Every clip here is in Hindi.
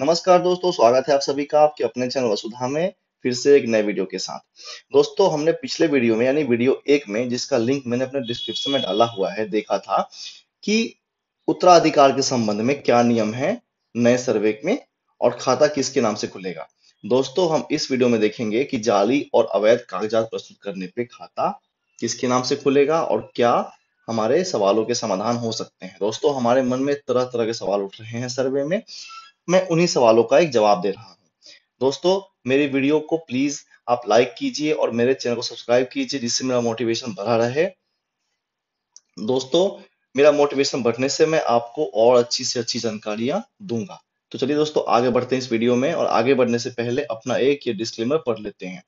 नमस्कार दोस्तों स्वागत है आप सभी का आपके अपने चैनल वसुधा में फिर से एक नए वीडियो के साथ दोस्तों हमने पिछले वीडियो में यानी वीडियो एक में जिसका लिंक मैंने अपने डिस्क्रिप्शन में डाला हुआ है देखा था कि उत्तराधिकार के संबंध में क्या नियम है नए सर्वे में और खाता किसके नाम से खुलेगा दोस्तों हम इस वीडियो में देखेंगे कि जाली और अवैध कागजात प्रस्तुत करने पे खाता किसके नाम से खुलेगा और क्या हमारे सवालों के समाधान हो सकते हैं दोस्तों हमारे मन में तरह तरह के सवाल उठ रहे हैं सर्वे में मैं उन्हीं सवालों का एक जवाब दे रहा हूँ दोस्तों मेरी वीडियो को प्लीज आप लाइक कीजिए और मेरे चैनल को सब्सक्राइब कीजिए जिससे मेरा मोटिवेशन बढ़ा रहे दोस्तों मेरा मोटिवेशन बढ़ने से मैं आपको और अच्छी से अच्छी जानकारियां दूंगा तो चलिए दोस्तों आगे बढ़ते हैं इस वीडियो में और आगे बढ़ने से पहले अपना एक ये डिस्क्लेमर पढ़ लेते हैं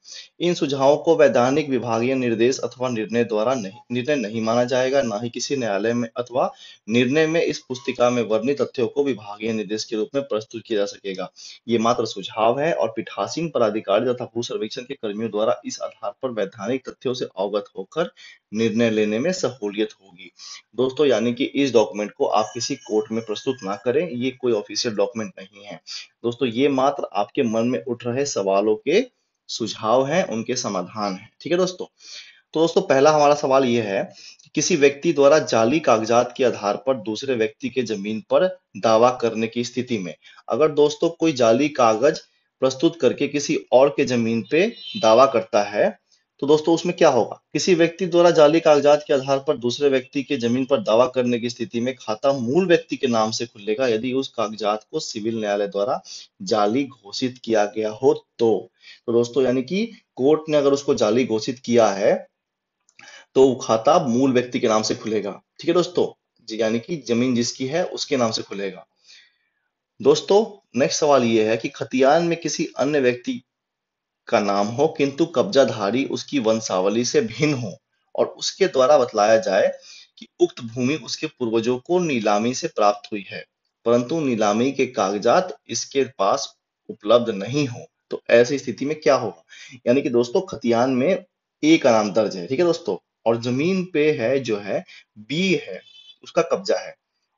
इन सुझावों को वैधानिक विभागीय निर्देश अथवा निर्णय द्वारा नहीं निर्णय नहीं माना जाएगा ना ही किसी न्यायालय में अथवा निर्णय में इस पुस्तिका में वर्णित तथ्यों को विभागीय निर्देश के रूप में प्रस्तुत किया जा सकेगा ये मात्र सुझाव है और पीठासीन पदाधिकारी तथा भू सर्वेक्षण के कर्मियों द्वारा इस आधार पर वैधानिक तथ्यों से अवगत होकर निर्णय लेने में सहूलियत होगी दोस्तों यानी कि इस डॉक्यूमेंट को आप किसी कोर्ट में प्रस्तुत ना करें ये कोई ऑफिशियल डॉक्यूमेंट नहीं है दोस्तों ये मात्र आपके मन में उठ रहे सवालों के सुझाव हैं उनके समाधान हैं ठीक है दोस्तों तो दोस्तों पहला हमारा सवाल यह है कि किसी व्यक्ति द्वारा जाली कागजात के आधार पर दूसरे व्यक्ति के जमीन पर दावा करने की स्थिति में अगर दोस्तों कोई जाली कागज प्रस्तुत करके किसी और के जमीन पे दावा करता है तो दोस्तों उसमें क्या होगा किसी व्यक्ति द्वारा जाली कागजात के आधार पर दूसरे व्यक्ति के जमीन पर दावा करने की स्थिति में खाता मूल व्यक्ति के नाम से खुलेगा यदि उस कागजात को सिविल न्यायालय द्वारा जाली घोषित किया गया हो तो तो दोस्तों यानी कि कोर्ट ने अगर उसको जाली घोषित किया है तो खाता मूल व्यक्ति के नाम से खुलेगा ठीक है दोस्तों यानी कि जमीन जिसकी है उसके नाम से खुलेगा दोस्तों नेक्स्ट सवाल यह है कि खतियान में किसी अन्य व्यक्ति का नाम हो किंतु कब्जाधारी उसकी वंशावली से भिन्न हो और उसके द्वारा बतलाया जाए कि उक्त भूमि उसके पूर्वजों को नीलामी से प्राप्त हुई है परंतु नीलामी के कागजात इसके पास उपलब्ध नहीं हो तो ऐसी स्थिति में क्या होगा यानी कि दोस्तों खतियान में ए का नाम दर्ज है ठीक है दोस्तों और जमीन पे है जो है बी है उसका कब्जा है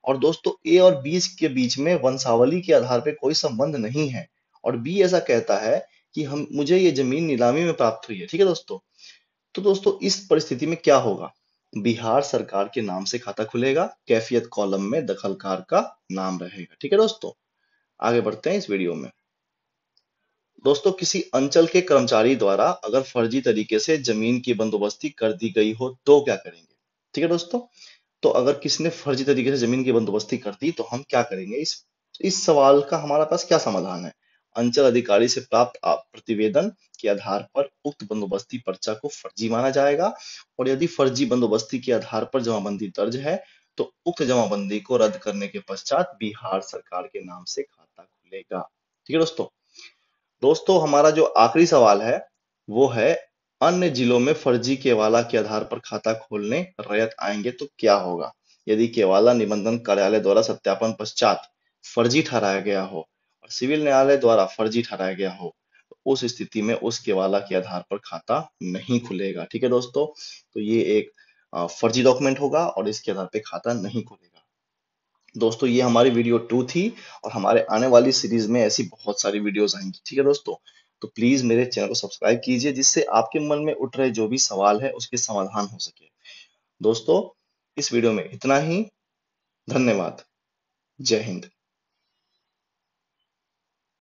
और दोस्तों ए और बी के बीच में वंशावली के आधार पर कोई संबंध नहीं है और बी ऐसा कहता है कि हम मुझे ये जमीन नीलामी में प्राप्त हुई है ठीक है दोस्तों तो दोस्तों इस परिस्थिति में क्या होगा बिहार सरकार के नाम से खाता खुलेगा कैफियत कॉलम में दखलकार का नाम रहेगा ठीक है दोस्तों आगे बढ़ते हैं इस वीडियो में दोस्तों किसी अंचल के कर्मचारी द्वारा अगर फर्जी तरीके से जमीन की बंदोबस्ती कर दी गई हो तो क्या करेंगे ठीक है दोस्तों तो अगर किसी ने फर्जी तरीके से जमीन की बंदोबस्ती कर दी तो हम क्या करेंगे इस इस सवाल का हमारा पास क्या समाधान है अंचल अधिकारी से प्राप्त प्रतिवेदन के आधार पर उक्त बंदोबस्ती पर्चा को फर्जी माना जाएगा और यदि फर्जी बंदोबस्ती के आधार पर जमाबंदी दर्ज है तो उक्त जमाबंदी को रद्द करने के पश्चात बिहार सरकार के नाम से खाता खुलेगा ठीक है दोस्तों दोस्तों हमारा जो आखिरी सवाल है वो है अन्य जिलों में फर्जी केवाला के आधार पर खाता खोलने रयत आएंगे तो क्या होगा यदि केवाला निबंधन कार्यालय द्वारा सत्यापन पश्चात फर्जी ठहराया गया हो सिविल न्यायालय द्वारा फर्जी ठहराया गया हो उस स्थिति में उस केवाला के आधार पर खाता नहीं खुलेगा ठीक है दोस्तों तो ये एक फर्जी डॉक्यूमेंट होगा और इसके आधार पर खाता नहीं खुलेगा दोस्तों ये हमारी वीडियो टू थी और हमारे आने वाली सीरीज में ऐसी बहुत सारी वीडियोस आएंगी ठीक है दोस्तों तो प्लीज मेरे चैनल को सब्सक्राइब कीजिए जिससे आपके मन में उठ रहे जो भी सवाल है उसके समाधान हो सके दोस्तों इस वीडियो में इतना ही धन्यवाद जय हिंद